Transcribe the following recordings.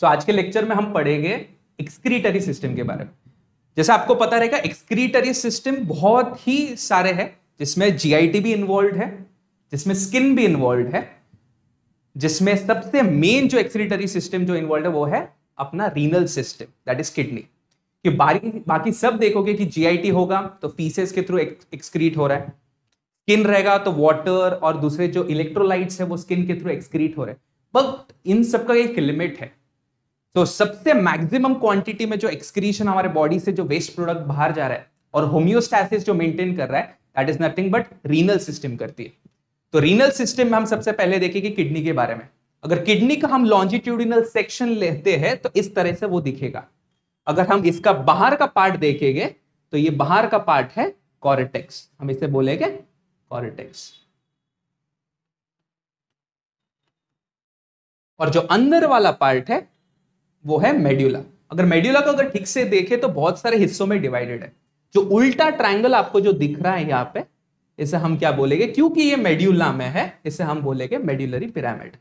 सो so, आज के lecture में हम पढ़ेंगे एक्सक्रीटरी सिस्टम के बारे में जैसे आपको पता रहेगा एक्सक्रीटरी सिस्टम बहुत ही सारे हैं जिसमें जीआईटी भी इन्वॉल्व है जिसमें स्किन भी इन्वॉल्व है जिसमें सबसे मेन जो एक्सक्रीटरी सिस्टम जो इन्वॉल्व है वो है अपना renal system that is kidney कि बाकी बाकी सब देखोगे कि जीआईटी होगा तो पीसेस के थ्रू एक्सक्रीट हो रहा है स्किन रहेगा तो वाटर और दूसरे जो इलेक्ट्रोलाइट्स है वो स्किन के थ्रू एक्सक्रीट हो रहे हैं बट इन सब का एक लिमिट है तो सबसे मैक्सिमम क्वांटिटी में जो एक्सक्रीशन हमारे बॉडी से जो वेस्ट प्रोडक्ट बाहर जा रहा है और होम्योस्टैसिस जो मेंटेन कर रहा है that is nothing but renal system करती है तो रीनल सिस्टम में हम सबसे पहले देखेंगे किडनी के बारे में अगर किडनी का हम लॉन्जिट्यूडिनल सेक्शन लेते हैं तो इस तरह से वो दिखेगा अगर हम इसका बाहर का पार्ट देखेंगे तो ये बाहर का पार्ट है कॉरिटेक्स हम इसे बोलेंगे कॉरिटेक्स और जो अंदर वाला पार्ट है वो है मेड्यूला अगर मेड्यूला को अगर ठीक से देखे तो बहुत सारे हिस्सों में डिवाइडेड है जो उल्टा ट्राइंगल आपको जो दिख रहा है यहाँ पे इसे हम क्या बोलेंगे क्योंकि ये मेड्यूला में है इसे हम बोलेंगे मेड्यूलरी पिरामिड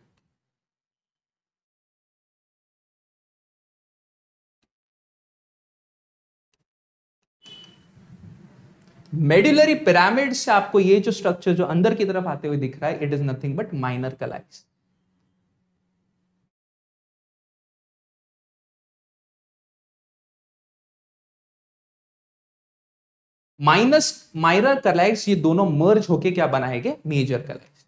मेड्यूलरी पिरामिड से आपको ये जो स्ट्रक्चर जो अंदर की तरफ आते हुए दिख रहा है it is nothing but minor calyces minus minor calyx ये दोनों मर्ज होके क्या बनाएंगे मेजर कलेक्स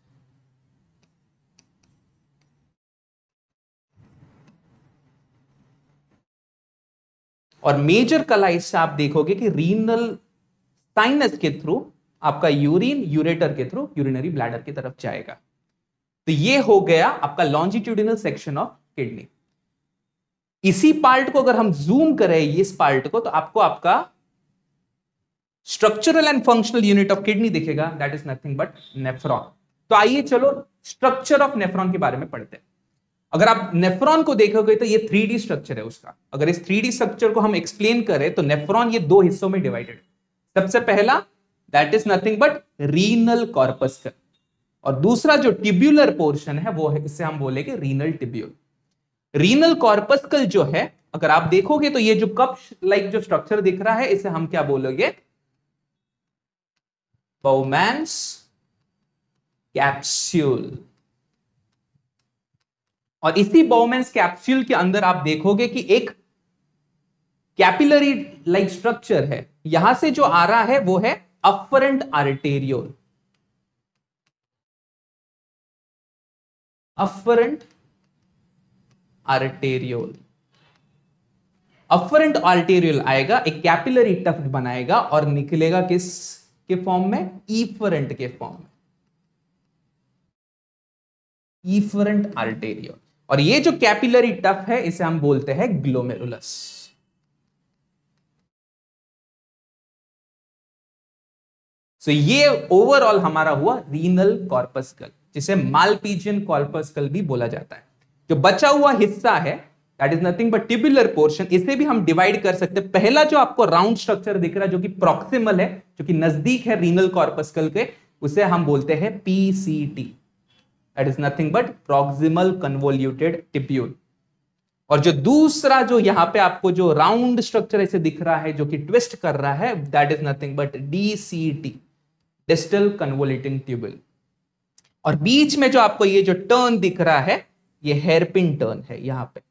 और मेजर कलाइज से आप देखोगे कि रीनल साइनस के थ्रू आपका यूरिन यूरेटर के थ्रू यूरिनरी ब्लैडर की तरफ जाएगा तो ये हो गया आपका लॉन्जिट्यूडिनल सेक्शन ऑफ किडनी इसी पार्ट को अगर हम जूम करें इस पार्ट को तो आपको आपका structural and functional unit of kidney दिखेगा that is nothing but nephron तो आइए चलो स्ट्रक्चर ऑफ नेफ्रॉन के बारे में पढ़ते हैं अगर आप नेफ्रॉन को देखोगे तो ये थ्री स्ट्रक्चर है उसका अगर इस थ्री स्ट्रक्चर को हम एक्सप्लेन करें तो नेफ्रॉन ये दो हिस्सों में डिवाइडेड सबसे पहला that is nothing but renal corpuscle और दूसरा जो टिब्यूलर पोर्शन है वो है इससे हम बोलेंगे रीनल टिब्यूल रीनल कॉर्पस्कल जो है अगर आप देखोगे तो ये जो कप लाइक जो स्ट्रक्चर दिख रहा है इसे हम क्या बोलोगे बोमैन्स कैप्स्यूल और इसी बोमेंस कैप्स्यूल के अंदर आप देखोगे कि एक कैपिलरी लाइक स्ट्रक्चर है यहां से जो आ रहा है वो है afferent arteriole afferent arteriole afferent arteriole आएगा एक कैपिलरी टफ्ट बनाएगा और निकलेगा किस के फॉर्म में इफरेंट के फॉर्म में इफरेंट आर्टेरियो और ये जो कैपिलरी टफ है इसे हम बोलते हैं ग्लोमेरुलस तो ये ओवरऑल हमारा हुआ रीनल कॉर्पस्कल जिसे मालपीजियन कॉर्पस्कल भी बोला जाता है जो बचा हुआ हिस्सा है that is nothing but tubular portion इसे भी हम डिवाइड कर सकते हैं पहला जो आपको राउंड स्ट्रक्चर दिख रहा है जो कि प्रोक्सिमल है जो कि नजदीक है रीनल कॉर्पस्कल के उसे हम बोलते हैं PCT that is nothing but proximal convoluted tubule और जो दूसरा जो यहाँ पे आपको जो राउंड स्ट्रक्चर ऐसे दिख रहा है जो कि ट्विस्ट कर रहा है that is nothing but DCT distal convoluting tubule और बीच में जो आपको ये जो टर्न दिख रहा है ये हेयरपिन टर्न है यहाँ पे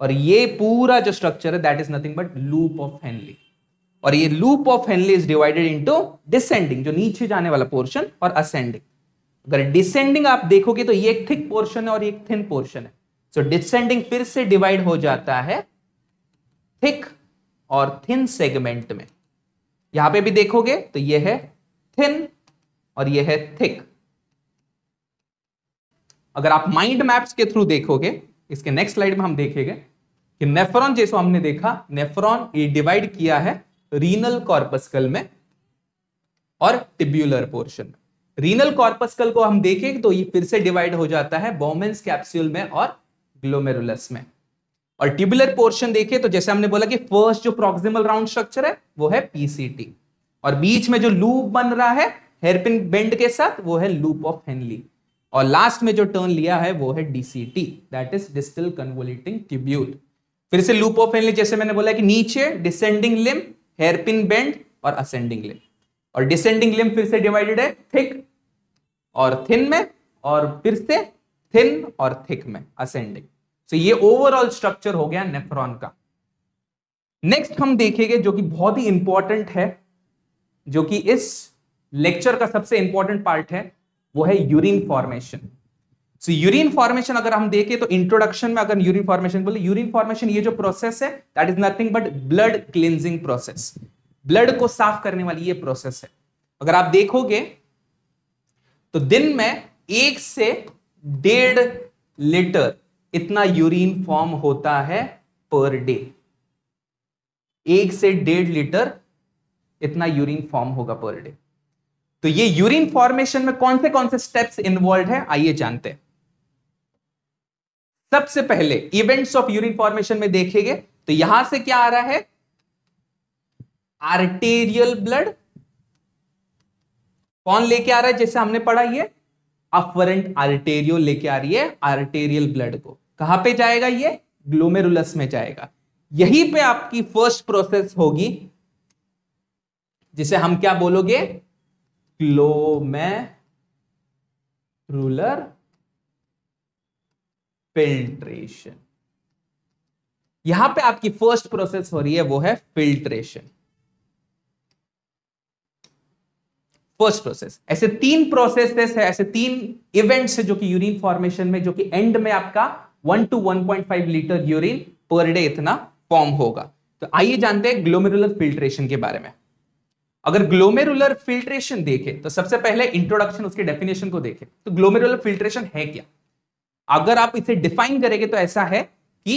और ये पूरा जो स्ट्रक्चर है that is nothing but loop of Henle और ये loop of Henle is divided into descending जो नीचे जाने वाला पोर्शन और असेंडिंग अगर डिसेंडिंग आप देखोगे तो ये एक थिक पोर्शन है और एक थिन पोर्शन है सो so, डिसेंडिंग फिर से डिवाइड हो जाता है थिक और थिन सेगमेंट में यहां पे भी देखोगे तो ये है थिन और ये है थिक अगर आप माइंड मैप्स के थ्रू देखोगे इसके नेक्स्ट स्लाइड में हम देखेंगे कि नेफ्रॉन जैसे हमने देखा नेफ्रॉन ये डिवाइड किया है रीनल कॉर्पस्कल में और टिब्यूलर पोर्शन में रीनल कॉर्पस्कल को हम देखें तो ये फिर से डिवाइड हो जाता है बोमेंस कैप्सूल में और ग्लोमेरुलस में और टिब्यूलर पोर्शन देखें तो जैसे हमने बोला कि फर्स्ट जो प्रोक्सिमल राउंड स्ट्रक्चर है वो है पीसीटी और बीच में जो लूप बन रहा है हेयरपिन बेंड के साथ वो है लूप ऑफ हेनली और लास्ट में जो टर्न लिया है वो है DCT that is distal convoluting tubule फिर से लूप ऑफ एनली जैसे मैंने बोला कि नीचे डिसेंडिंग लिम हेयरपिन बेंड और असेंडिंग लिम और डिसेंडिंग लिम फिर से डिवाइडेड है थिक और थिन में और फिर से थिन और थिक में असेंडिंग सो ये ओवरऑल स्ट्रक्चर हो गया नेफ्रॉन का नेक्स्ट हम देखेंगे जो कि बहुत ही इंपॉर्टेंट है जो कि इस लेक्चर का सबसे इंपॉर्टेंट पार्ट है वो है urine formation so urine formation अगर हम देखें तो इंट्रोडक्शन में अगर यूरिन फॉर्मेशन बोले यूरिन फॉर्मेशन ये जो प्रोसेस है that is nothing but blood cleansing process blood को साफ करने वाली ये प्रोसेस है अगर आप देखोगे तो दिन में एक से डेढ़ लीटर इतना यूरिन फॉर्म होता है पर डे एक से डेढ़ लीटर इतना यूरिन फॉर्म होगा पर डे तो ये यूरिन फॉर्मेशन में कौन से कौन से स्टेप्स इन्वॉल्व है आइए जानते हैं सबसे पहले इवेंट्स ऑफ यूरिन फॉर्मेशन में देखेंगे तो यहां से क्या आ रहा है आर्टेरियल ब्लड कौन लेके आ रहा है जैसे हमने पढ़ा ये अफरेंट आर्टेरियो लेके आ रही है आर्टेरियल ब्लड को कहां पे जाएगा ये ग्लोमेरुलस में जाएगा यहीं पे आपकी फर्स्ट प्रोसेस होगी जिसे हम क्या बोलोगे रूलर फिल्ट्रेशन यहां पे आपकी फर्स्ट प्रोसेस हो रही है वो है फिल्ट्रेशन फर्स्ट प्रोसेस ऐसे तीन प्रोसेस है ऐसे तीन इवेंट्स है जो कि यूरिन फॉर्मेशन में जो कि एंड में आपका one two one point five litre urine per day इतना फॉर्म होगा तो आइए जानते हैं ग्लोमेरुलर फिल्ट्रेशन के बारे में अगर ग्लोमेरुलर फिल्ट्रेशन देखे तो सबसे पहले इंट्रोडक्शन उसके डेफिनेशन को देखे तो ग्लोमेरुलर फिल्ट्रेशन है क्या अगर आप इसे डिफाइन करेंगे तो ऐसा है कि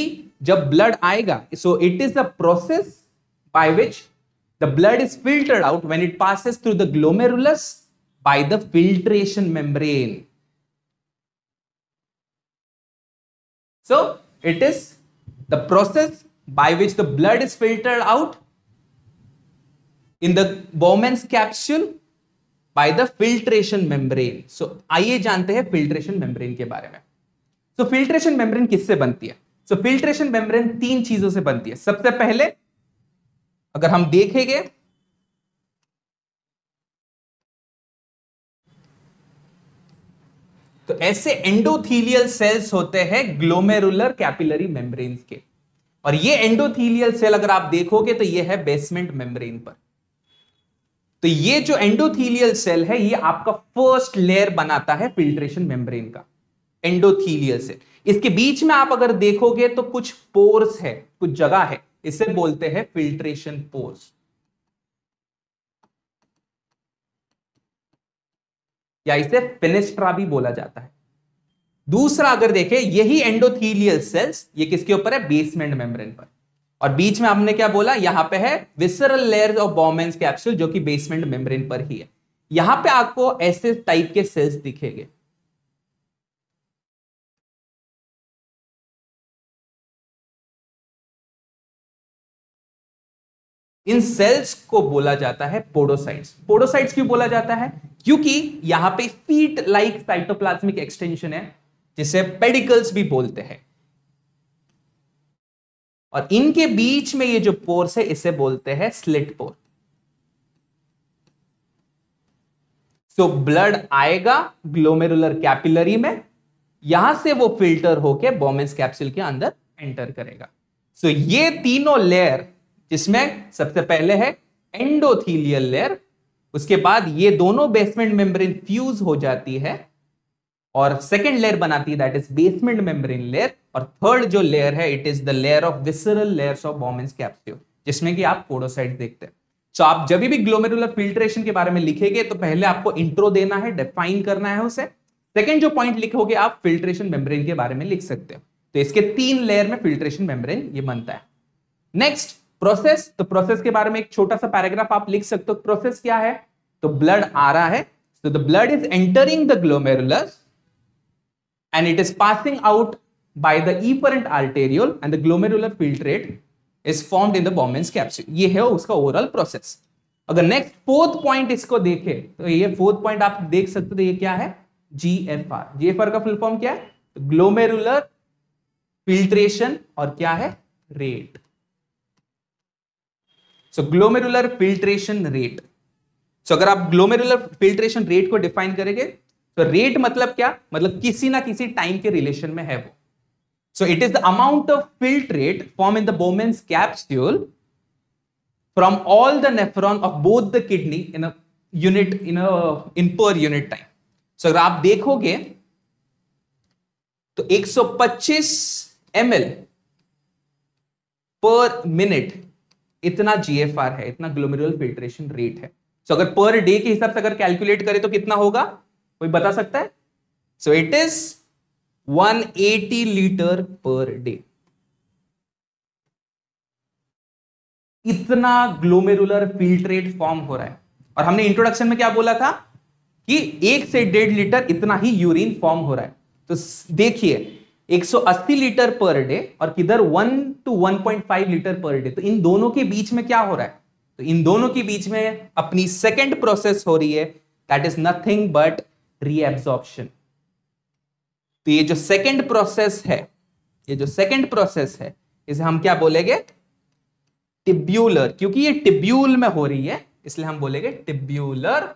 जब ब्लड आएगा so it is the process by which the blood is filtered out when it passes through the glomerulus by the filtration membrane so it is the process by which the blood is filtered out in the Bowman's capsule by the filtration membrane so आइए जानते हैं filtration membrane के बारे में सो filtration membrane किससे बनती है सो filtration membrane तीन चीजों से बनती है सबसे पहले अगर हम देखेंगे तो ऐसे एंडोथीलियल सेल्स होते हैं ग्लोमेरुलर कैपिलरी मेम्ब्रेन के और ये एंडोथीलियल सेल अगर आप देखोगे तो ये है बेसमेंट मेम्ब्रेन पर तो ये जो एंडोथीलियल सेल है ये आपका फर्स्ट लेयर बनाता है फिल्ट्रेशन मेम्ब्रेन का एंडोथीलियल सेल इसके बीच में आप अगर देखोगे तो कुछ पोर्स है कुछ जगह है इसे बोलते हैं फिल्ट्रेशन पोर्स या इसे पेनेस्ट्रा भी बोला जाता है दूसरा अगर देखें यही एंडोथीलियल सेल्स ये किसके ऊपर है बेसमेंट मेम्ब्रेन पर और बीच में हमने क्या बोला यहां पे है visceral layer of Bowman's capsule जो कि बेसमेंट मेम्ब्रेन पर ही है यहां पे आपको ऐसे टाइप के सेल्स दिखेंगे इन सेल्स को बोला जाता है पोडोसाइट्स पोडोसाइट्स क्यों बोला जाता है क्योंकि यहां पे फीट लाइक साइटोप्लाज्मिक एक्सटेंशन है जिसे पेडिकल्स भी बोलते हैं और इनके बीच में ये जो पोर्स है इसे बोलते हैं स्लिट पोर सो ब्लड आएगा ग्लोमेरुलर कैपिलरी में यहां से वो फिल्टर होके बोमेंस कैप्सूल के अंदर एंटर करेगा सो so, ये तीनों लेयर जिसमें सबसे पहले है एंडोथीलियल लेयर उसके बाद ये दोनों बेसमेंट मेम्ब्रेन फ्यूज हो जाती है और सेकेंड लेयर बनाती है that is basement membrane layer और थर्ड जो लेयर है it is the layer of visceral layers of Bowman's capsule जिसमें कि आप पोडोसाइट देखते हैं तो आप जब भी ग्लोमेरुलर फिल्ट्रेशन के बारे में लिखेंगे तो पहले आपको इंट्रो देना है डिफाइन करना है उसे सेकेंड जो पॉइंट लिखोगे आप फिल्ट्रेशन मेम्ब्रेन के बारे में लिख सकते हो तो इसके तीन लेयर में फिल्ट्रेशन मेम्ब्रेन ये बनता है नेक्स्ट प्रोसेस तो प्रोसेस के बारे में एक छोटा सा पैराग्राफ आप लिख सकते हो प्रोसेस क्या है तो ब्लड आ रहा है तो the blood is entering the glomerulus and it is passing out by the efferent arteriole and the glomerular filtrate is formed in the Bowman's capsule. ये है उसका overall process. अगर next fourth point इसको देखे तो ये fourth point आप देख सकते हो ये क्या है GFR. GFR का full form क्या है glomerular filtration और क्या है rate. So glomerular filtration rate. So अगर आप glomerular filtration rate को define करेंगे तो रेट मतलब क्या मतलब किसी ना किसी टाइम के रिलेशन में है वो so it is the amount of rate form in the Bowman's capsule from all the nephron of both the kidney in a unit in a in per unit time अगर आप देखोगे तो 125 L पर minute इतना GFR है इतना glomerular filtration rate है सो so अगर पर डे के हिसाब से अगर कैलकुलेट करें तो कितना होगा कोई बता सकता है so it is 180 litre per day इतना ग्लोमेरुलर फिल्ट्रेट फॉर्म हो रहा है और हमने इंट्रोडक्शन में क्या बोला था कि एक से डेढ़ लीटर इतना ही यूरिन फॉर्म हो रहा है तो देखिए 180 लीटर पर डे और किधर 1 टू 1.5 लीटर पर डे तो इन दोनों के बीच में क्या हो रहा है तो इन दोनों के बीच में अपनी सेकेंड प्रोसेस हो रही है that is nothing but reabsorption तो ये जो सेकंड प्रोसेस है ये जो सेकंड प्रोसेस है इसे हम क्या बोलेंगे टिब्यूलर क्योंकि ये टिब्यूल में हो रही है इसलिए हम बोलेंगे टिब्यूलर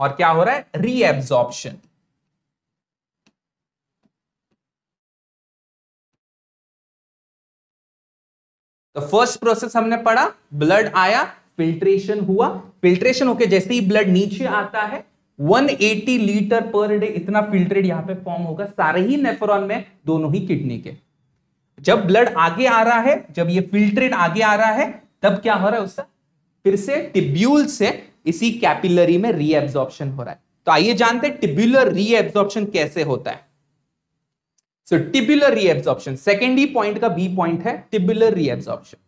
और क्या हो रहा है रीएब्सॉर्प्शन तो फर्स्ट प्रोसेस हमने पढ़ा ब्लड आया फिल्ट्रेशन हुआ फिल्ट्रेशन होके जैसे ही ब्लड नीचे आता है 180 लीटर पर डे इतना फिल्ट्रेट यहां पे फॉर्म होगा सारे ही नेफ्रॉन में दोनों ही किडनी के जब ब्लड आगे आ रहा है जब ये फिल्ट्रेट आगे आ रहा है तब क्या हो रहा है उसका फिर से टिब्यूल से इसी कैपिलरी में रीएब्जॉर्प्शन हो रहा है तो आइए जानते हैं टिब्यूलर रीएब्जॉर्प्शन कैसे होता है सो टिब्यूलर रीएब्जॉर्प्शन सेकेंड ही पॉइंट का बी पॉइंट है टिब्यूलर रीएब्जॉर्प्शन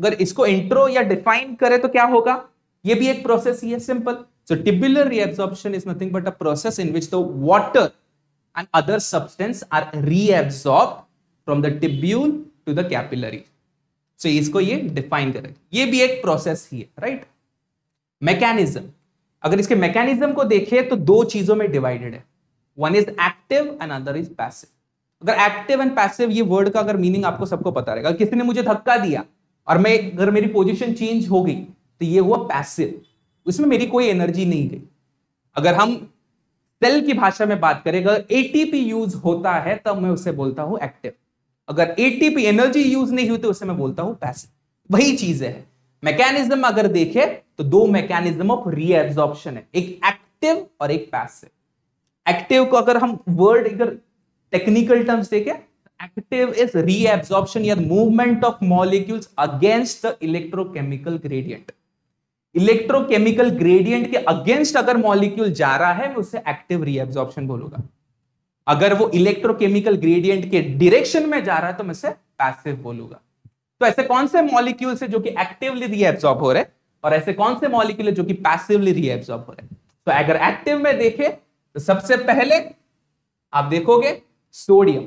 अगर इसको इंट्रो या डिफाइन करें तो क्या होगा ये भी एक प्रोसेस ही है simple So tubular reabsorption is nothing but a process in which the water and other substance are reabsorbed from the tubule to the capillary. So इसको ye define करें ye bhi ek process hi hai right? Mechanism अगर इसके mechanism को देखें तो दो चीजों में divided है one is active and other is passive अगर एक्टिव एंड पैसिव ये वर्ड का अगर मीनिंग आपको सबको पता रहेगा किसी ने मुझे धक्का दिया और मैं अगर मेरी पोजीशन चेंज हो गई तो ये हुआ पैसिव उसमें मेरी कोई एनर्जी नहीं गई अगर हम सेल की भाषा में बात करें अगर एटीपी यूज होता है तब मैं उसे बोलता हूं एक्टिव अगर एटीपी एनर्जी यूज नहीं हुई तो उसे मैं बोलता हूं पैसिव वही चीज है मैकेनिज्म अगर देखे तो दो मैकेनिज्म ऑफ रीएब्जॉर्प्शन है एक एक्टिव और एक पैसिव एक्टिव को अगर हम वर्ड अगर टेक्निकल टर्म्स देखें एक्टिव इज रीएब्जॉर्प्शन या movement of molecules against the electrochemical gradient electrochemical gradient के अगेंस्ट अगर मॉलिक्यूल जा रहा है मैं उसे एक्टिव रीएब्जॉर्प्शन बोलूंगा अगर वो इलेक्ट्रोकेमिकल ग्रेडियंट के डिरेक्शन में जा रहा है तो मैं उसे पैसिव बोलूंगा तो ऐसे कौन से मॉलिक्यूल है जो कि एक्टिवली रीएब्जॉर्ब हो रहे हैं और ऐसे कौन से मॉलिक्यूल है जो कि पैसिवली रीएब्जॉर्ब हो रहे हैं तो अगर एक्टिव में देखे तो सबसे पहले आप देखोगे sodium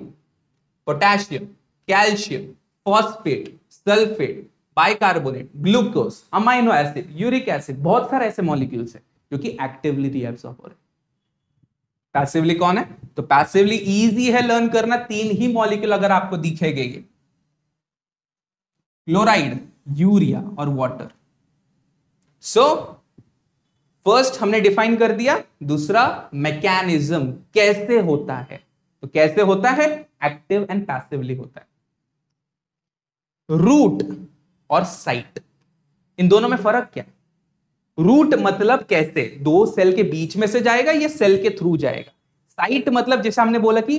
potassium calcium phosphate sulphate bicarbonate glucose amino acid uric acid बहुत सारे ऐसे मॉलिक्यूल्स है जो कि एक्टिवली रीएब्सॉर्ब हो रहे पैसिवली कौन है तो पैसिवली इजी है लर्न करना तीन ही मॉलिक्यूल अगर आपको दिखे गए क्लोराइड यूरिया और वाटर सो फर्स्ट हमने डिफाइन कर दिया दूसरा मैकेनिज्म कैसे होता है तो कैसे होता है एक्टिव एंड पैसिवली होता है रूट और साइट इन दोनों में फर्क क्या रूट मतलब कैसे दो सेल के बीच में से जाएगा या सेल के थ्रू जाएगा साइट मतलब जैसे हमने बोला कि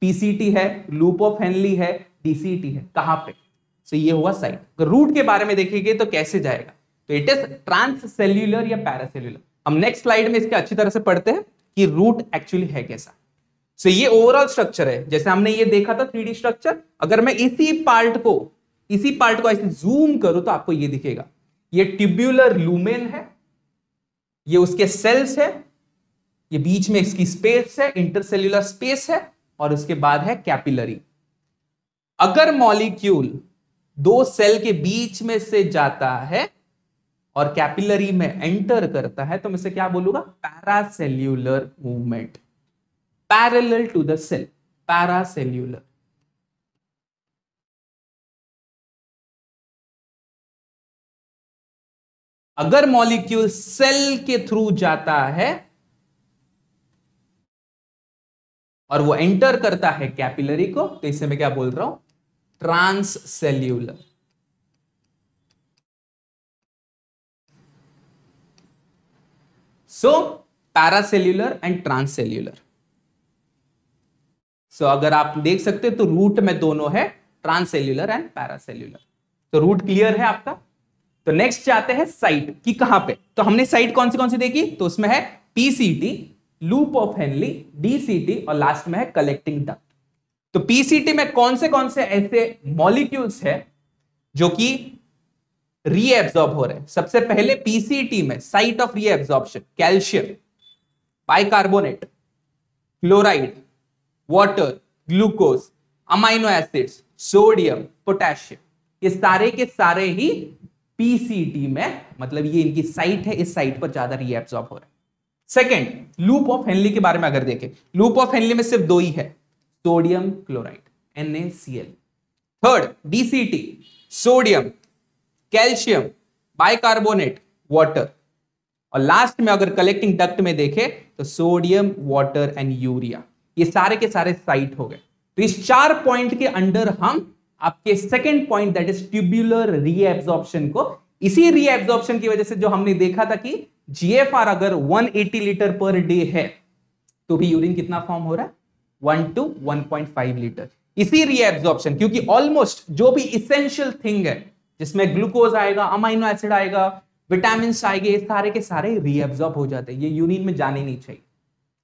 पीसीटी है लूप ऑफ हेनली है डीसीटी है कहां पे तो ये हुआ साइट रूट के बारे में देखेंगे तो कैसे जाएगा तो इट इज ट्रांस सेल्यूलर या पैरासेल्यूलर हम नेक्स्ट स्लाइड में इसके अच्छी तरह से पढ़ते हैं कि रूट एक्चुअली है कैसा सो so, ये ओवरऑल स्ट्रक्चर है जैसे हमने ये देखा था थ्री स्ट्रक्चर अगर मैं इसी पार्ट को इसी पार्ट को ऐसे जूम करो तो आपको ये दिखेगा ये ट्यूब्यूलर लूमेन है ये उसके सेल्स है ये बीच में इसकी स्पेस है इंटरसेल्युलर स्पेस है और उसके बाद है कैपिलरी अगर मॉलिक्यूल दो सेल के बीच में से जाता है और कैपिलरी में एंटर करता है तो मैं इसे क्या बोलूंगा paracellular movement parallel to the cell paracellular अगर मॉलिक्यूल सेल के थ्रू जाता है और वो एंटर करता है कैपिलरी को तो इसे मैं क्या बोल रहा हूं transcellular so paracellular and transcellular so अगर आप देख सकते हो तो रूट में दोनों है ट्रांस सेल्यूलर एंड पैरासेल्यूलर तो रूट क्लियर है आपका तो नेक्स्ट जाते हैं साइट कि कहां पे तो हमने साइट कौन सी कौन सी देखी तो उसमें है PCT loop of Henle DCT और लास्ट में है कलेक्टिंग डक्ट तो पीसीटी में कौन से कौन से ऐसे मॉलिक्यूल्स है जो कि रीएब्सॉर्ब हो रहे हैं सबसे पहले पीसीटी में site of reabsorption calcium bicarbonate chloride water glucose amino acids sodium potassium ये सारे के सारे ही पीसीटी में मतलब ये इनकी साइट है इस साइट पर ज्यादा रीएब्जॉर्ब हो रहा है सेकेंड लूप ऑफ हेनली के बारे में अगर देखें लूप ऑफ हेनली में सिर्फ दो ही है sodium chloride NaCl third DCT sodium calcium bicarbonate water और लास्ट में अगर कलेक्टिंग डक्ट में देखें तो सोडियम वाटर एंड यूरिया ये सारे के सारे साइट हो गए तो इस चार पॉइंट के अंडर हम आपके second point that is tubular reabsorption को इसी रीएब्जॉर्प्शन की वजह से जो हमने देखा था कि जीएफआर अगर 180 लीटर पर डे है तो भी यूरिन कितना फॉर्म हो रहा है one two one point five litre इसी रीएब्जॉर्प्शन क्योंकि ऑलमोस्ट जो भी इसेंशियल थिंग है जिसमें ग्लूकोज आएगा अमाइनो एसिड आएगा विटामिन आएंगे ये सारे के सारे रीएब्जॉर्ब हो जाते हैं ये यूरिन में जाने नहीं चाहिए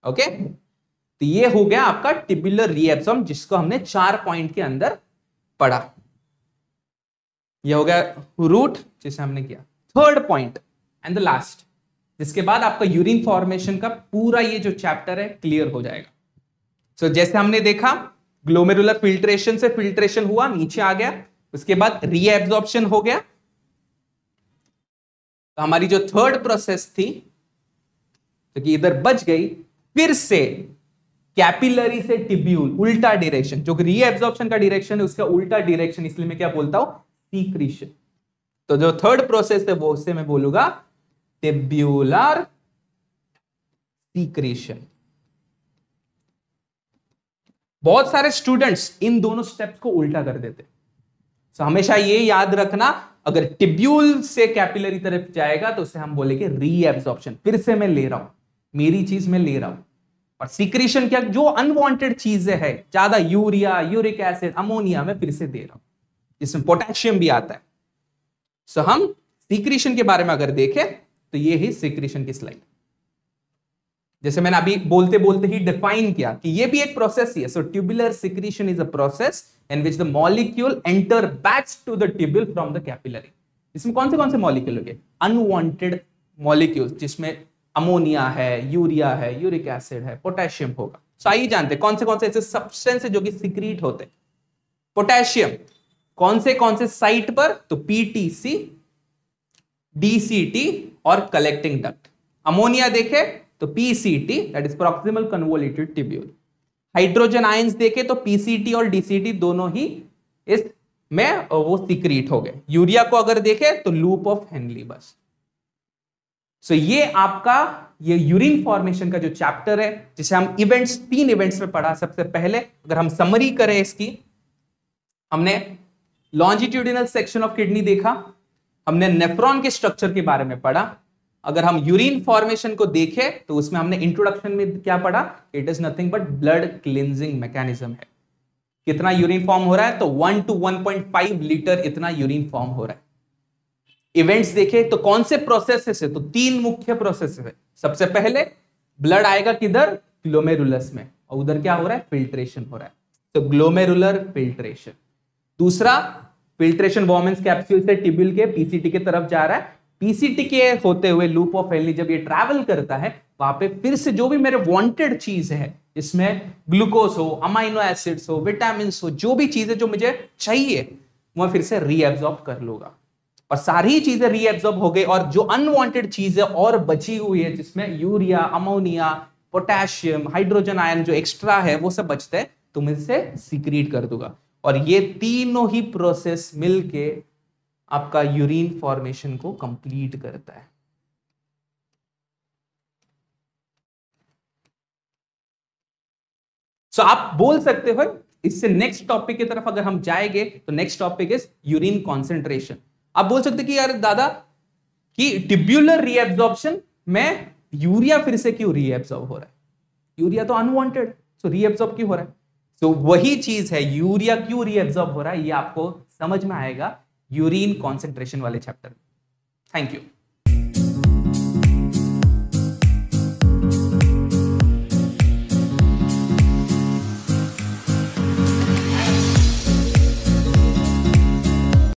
ओके okay? तो ये हो गया आपका टिब्यूलर रीएब्जॉर्ब जिसको हमने चार पॉइंट के अंदर पड़ा यह हो गया रूट जिसे हमने किया third point and the last जिसके बाद आपका यूरिन फॉर्मेशन का पूरा ये जो चैप्टर है क्लियर हो जाएगा सो so, जैसे हमने देखा ग्लोमेरुलर फिल्ट्रेशन से फिल्ट्रेशन हुआ नीचे आ गया उसके बाद रीएब्जॉर्प्शन हो गया तो हमारी जो थर्ड प्रोसेस थी तो कि इधर बच गई फिर से कैपिलरी से टिब्यूल उल्टा डायरेक्शन जो कि रीएब्जॉर्प्शन का डायरेक्शन है उसका उल्टा डायरेक्शन इसलिए मैं क्या बोलता हूं सीक्रीशन तो जो थर्ड प्रोसेस है वो उससे मैं बोलूंगा टिब्यूलर सीक्रीशन बहुत सारे स्टूडेंट्स इन दोनों स्टेप्स को उल्टा कर देते सो हमेशा ये याद रखना अगर टिब्यूल से कैपिलरी तरफ जाएगा तो उसे हम बोलेंगे रीएब्सॉर्प्शन फिर से मैं ले रहा हूं मेरी चीज में ले रहा हूं और सिक्रीशन क्या जो अनवांटेड चीजें हैं ज्यादा यूरिया यूरिक एसिड अमोनिया में फिर से दे रहा हूं जिसमें पोटेशियम भी आता है सो हम सिक्रीशन के बारे में अगर देखें तो ये ही सिक्रीशन की स्लाइड जैसे मैंने अभी बोलते बोलते ही डिफाइन किया कि ये भी एक प्रोसेस ही है so tubular secretion is a process in which the molecule enter back to the tubule from the capillary इसमें कौन से कौन से मॉलिक्यूल हो गए अनवांटेड मॉलिक्यूल जिसमें अमोनिया है यूरिया है यूरिक एसिड है पोटेशियम होगा सो आइए जानते हैं कौन से कौन से ऐसे सब्सटेंस है जो कि सिक्रीट होते हैं पोटेशियम कौन से कौन से साइट पर तो पीटीसी डीसीटी और कलेक्टिंग डक्ट अमोनिया देखे तो PCT that is proximal convoluted tubule hydrogen ions देखे तो पीसीटी और डीसीटी दोनों ही इस में वो सिक्रीट हो गए यूरिया को अगर देखे तो लूप ऑफ हेनली बस सो so, ये आपका ये यूरिन फॉर्मेशन का जो चैप्टर है जिसे हम इवेंट्स तीन इवेंट्स में पढ़ा सबसे पहले अगर हम समरी करें इसकी हमने लॉन्जिट्यूडिनल सेक्शन ऑफ किडनी देखा हमने नेफ्रॉन के स्ट्रक्चर के बारे में पढ़ा अगर हम यूरिन फॉर्मेशन को देखें तो उसमें हमने इंट्रोडक्शन में क्या पढ़ा it is nothing but blood cleansing mechanism है कितना यूरिन फॉर्म हो रहा है तो one two one point five litre इतना यूरिन फॉर्म हो रहा है इवेंट्स देखे तो कौन से प्रोसेसेस है तो तीन मुख्य प्रोसेस है सबसे पहले ब्लड आएगा किधर ग्लोमेरुलस में और उधर क्या हो रहा है फिल्ट्रेशन हो रहा है तो ग्लोमेरुलर फिल्ट्रेशन दूसरा फिल्ट्रेशन वॉमेंस कैप्सूल से टिब्यूल के पीसीटी के तरफ जा रहा है पीसीटी के होते हुए लूप ऑफ हेली जब ये ट्रैवल करता है वहां पे फिर से जो भी मेरे वांटेड चीज है इसमें ग्लूकोज हो अमाइनो एसिड्स हो विटामिन हो जो भी चीजें जो मुझे चाहिए वह फिर से रीएब्जॉर्ब कर लूंगा और सारी चीजें रीअब्जॉर्ब हो गई और जो अनवांटेड चीजें और बची हुई है जिसमें urea ammonia potassium hydrogen ion जो एक्स्ट्रा है वो सब बचते हैं तुम इसे सीक्रेट कर दूंगा और ये तीनों ही प्रोसेस मिलके आपका यूरिन फॉर्मेशन को कंप्लीट करता है सो so, आप बोल सकते हो इससे नेक्स्ट टॉपिक की तरफ अगर हम जाएंगे तो next topic is urine concentration आप बोल सकते कि यार दादा कि टिब्यूलर रीएब्जॉर्प्शन में यूरिया फिर से क्यों रीएब्जॉर्ब हो रहा है यूरिया तो अनवांटेड सो रीएब्जॉर्ब क्यों हो रहा है सो वही चीज है यूरिया क्यों रीएब्जॉर्ब हो रहा है ये आपको समझ में आएगा यूरिन कॉन्सेंट्रेशन वाले चैप्टर में थैंक यू